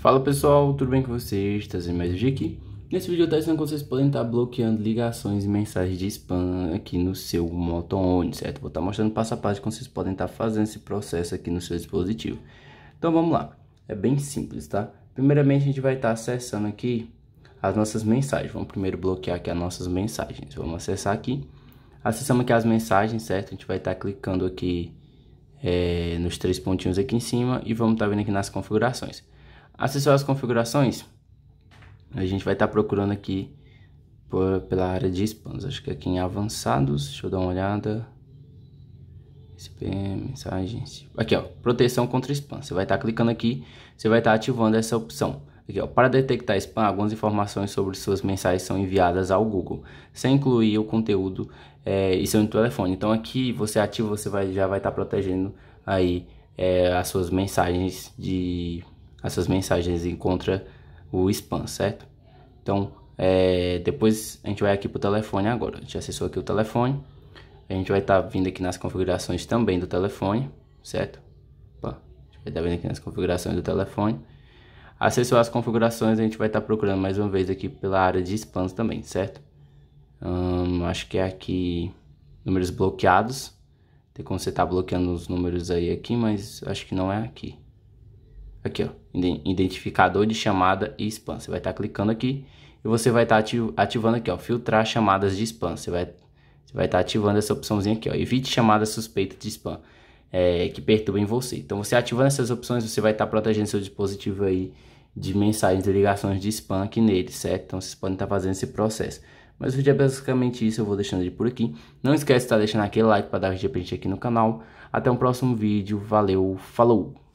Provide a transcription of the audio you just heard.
Fala pessoal, tudo bem com vocês? Trazendo mais vídeo aqui. Nesse vídeo eu estou ensinando como vocês podem estar tá bloqueando ligações e mensagens de spam aqui no seu moto One, certo? Vou estar tá mostrando passo a passo como vocês podem estar tá fazendo esse processo aqui no seu dispositivo. Então vamos lá, é bem simples, tá? Primeiramente a gente vai estar acessando aqui as nossas mensagens. Vamos primeiro bloquear aqui as nossas mensagens. Vamos acessar aqui. Acessamos aqui as mensagens, certo? A gente vai estar clicando aqui é, nos três pontinhos aqui em cima e vamos estar vendo aqui nas configurações. Acessou as configurações? A gente vai estar tá procurando aqui por, pela área de spams. Acho que aqui em avançados, deixa eu dar uma olhada. SPM, mensagens. Aqui ó, proteção contra spam. Você vai estar tá clicando aqui, você vai estar tá ativando essa opção. Aqui, ó, para detectar spam, algumas informações sobre suas mensagens são enviadas ao Google, sem incluir o conteúdo é, e seu telefone. Então aqui você ativa, você vai, já vai estar tá protegendo aí é, as suas mensagens de essas mensagens encontra o spam, certo? Então, é, depois a gente vai aqui para o telefone agora. A gente acessou aqui o telefone. A gente vai estar tá vindo aqui nas configurações também do telefone, certo? Opa, a gente vai estar tá vindo aqui nas configurações do telefone. Acessou as configurações, a gente vai estar tá procurando mais uma vez aqui pela área de spams também, certo? Hum, acho que é aqui números bloqueados. Tem como você estar tá bloqueando os números aí aqui, mas acho que não é aqui aqui ó, identificador de chamada e spam. Você vai estar tá clicando aqui e você vai estar tá ativando aqui ó, filtrar chamadas de spam. Você vai você vai estar tá ativando essa opçãozinha aqui ó, evite chamadas suspeitas de spam é, que perturbem você. Então você ativando essas opções você vai estar tá protegendo seu dispositivo aí de mensagens e ligações de spam aqui nele, certo? Então vocês podem estar tá fazendo esse processo. Mas o vídeo é basicamente isso, eu vou deixando ele por aqui. Não esquece de estar tá deixando aquele like para dar o dia pra gente aqui no canal. Até o um próximo vídeo, valeu, falou!